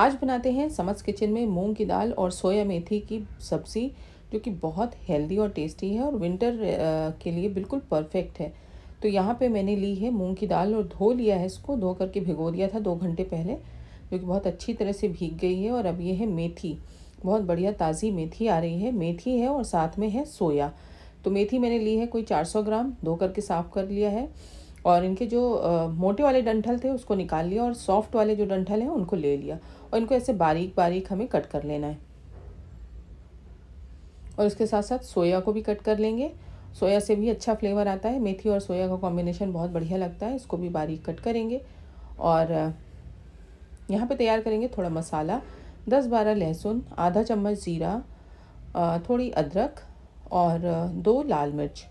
आज बनाते हैं समझ किचन में मूंग की दाल और सोया मेथी की सब्ज़ी जो कि बहुत हेल्दी और टेस्टी है और विंटर के लिए बिल्कुल परफेक्ट है तो यहाँ पे मैंने ली है मूंग की दाल और धो लिया है इसको धो करके भिगो दिया था दो घंटे पहले जो कि बहुत अच्छी तरह से भीग गई है और अब ये है मेथी बहुत बढ़िया ताज़ी मेथी आ रही है मेथी है और साथ में है सोया तो मेथी मैंने ली है कोई 400 ग्राम धो करके साफ़ कर लिया है और इनके जो आ, मोटे वाले डंठल थे उसको निकाल लिया और सॉफ्ट वाले जो डंठल हैं उनको ले लिया और इनको ऐसे बारीक बारीक हमें कट कर लेना है और उसके साथ साथ सोया को भी कट कर लेंगे सोया से भी अच्छा फ्लेवर आता है मेथी और सोया का कॉम्बिनेशन बहुत बढ़िया लगता है इसको भी बारीक कट करेंगे और यहाँ पे तैयार करेंगे थोड़ा मसाला दस बारह लहसुन आधा चम्मच ज़ीरा थोड़ी अदरक और दो लाल मिर्च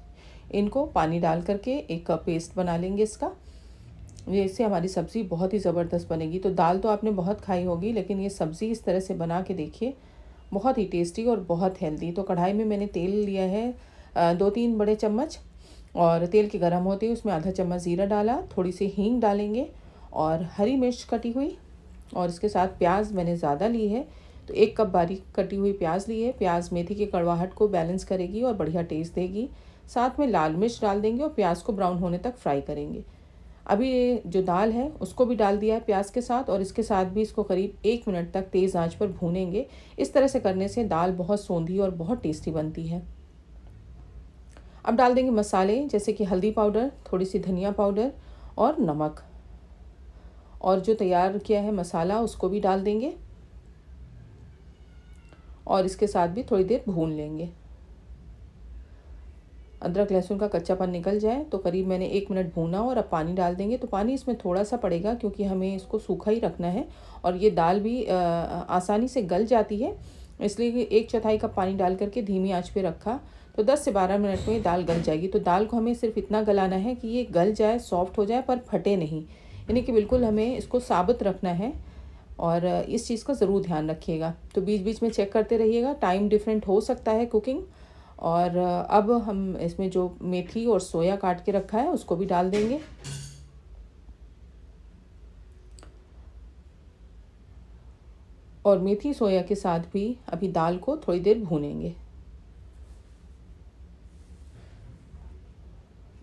इनको पानी डाल करके एक पेस्ट बना लेंगे इसका ये इससे हमारी सब्ज़ी बहुत ही ज़बरदस्त बनेगी तो दाल तो आपने बहुत खाई होगी लेकिन ये सब्ज़ी इस तरह से बना के देखिए बहुत ही टेस्टी और बहुत हेल्दी तो कढ़ाई में मैंने तेल लिया है दो तीन बड़े चम्मच और तेल के गर्म होते ही उसमें आधा चम्मच ज़ीरा डाला थोड़ी सी हींग डालेंगे और हरी मिर्च कटी हुई और इसके साथ प्याज मैंने ज़्यादा ली है तो एक कप बारीक कटी हुई प्याज ली है प्याज मेथी की कड़वाहट को बैलेंस करेगी और बढ़िया टेस्ट देगी साथ में लाल मिर्च डाल देंगे और प्याज को ब्राउन होने तक फ्राई करेंगे अभी जो दाल है उसको भी डाल दिया है प्याज के साथ और इसके साथ भी इसको करीब एक मिनट तक तेज़ आंच पर भूनेंगे इस तरह से करने से दाल बहुत सौंधी और बहुत टेस्टी बनती है अब डाल देंगे मसाले जैसे कि हल्दी पाउडर थोड़ी सी धनिया पाउडर और नमक और जो तैयार किया है मसाला उसको भी डाल देंगे और इसके साथ भी थोड़ी देर भून लेंगे अदरक लहसुन का कच्चापन निकल जाए तो करीब मैंने एक मिनट भूना और अब पानी डाल देंगे तो पानी इसमें थोड़ा सा पड़ेगा क्योंकि हमें इसको सूखा ही रखना है और ये दाल भी आसानी से गल जाती है इसलिए एक चौथाई कप पानी डाल करके धीमी आँच पर रखा तो 10 से 12 मिनट में दाल गल जाएगी तो दाल को हमें सिर्फ इतना गलाना है कि ये गल जाए सॉफ्ट हो जाए पर फटे नहीं यानी कि बिल्कुल हमें इसको साबित रखना है और इस चीज़ का ज़रूर ध्यान रखिएगा तो बीच बीच में चेक करते रहिएगा टाइम डिफरेंट हो सकता है कुकिंग और अब हम इसमें जो मेथी और सोया काट के रखा है उसको भी डाल देंगे और मेथी सोया के साथ भी अभी दाल को थोड़ी देर भूनेंगे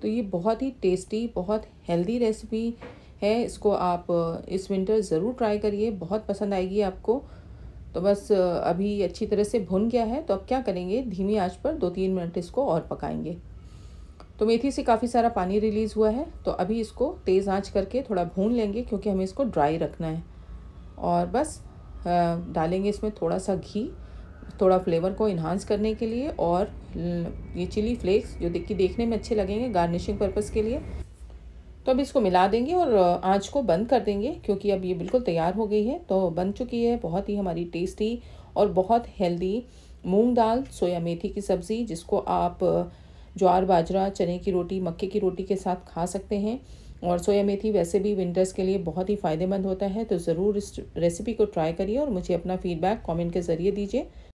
तो ये बहुत ही टेस्टी बहुत हेल्दी रेसिपी है इसको आप इस विंटर ज़रूर ट्राई करिए बहुत पसंद आएगी आपको तो बस अभी अच्छी तरह से भुन गया है तो अब क्या करेंगे धीमी आंच पर दो तीन मिनट इसको और पकाएंगे तो मेथी से काफ़ी सारा पानी रिलीज़ हुआ है तो अभी इसको तेज़ आंच करके थोड़ा भून लेंगे क्योंकि हमें इसको ड्राई रखना है और बस डालेंगे इसमें थोड़ा सा घी थोड़ा फ्लेवर को इन्हांस करने के लिए और ये चिली फ्लेक्स जो देखिए देखने में अच्छे लगेंगे गार्निशिंग पर्पज़ के लिए तो अब इसको मिला देंगे और आँच को बंद कर देंगे क्योंकि अब ये बिल्कुल तैयार हो गई है तो बन चुकी है बहुत ही हमारी टेस्टी और बहुत हेल्दी मूंग दाल सोया मेथी की सब्ज़ी जिसको आप ज्वार बाजरा चने की रोटी मक्के की रोटी के साथ खा सकते हैं और सोया मेथी वैसे भी विंटर्स के लिए बहुत ही फ़ायदेमंद होता है तो ज़रूर इस रेसिपी को ट्राई करिए और मुझे अपना फीडबैक कमेंट के ज़रिए दीजिए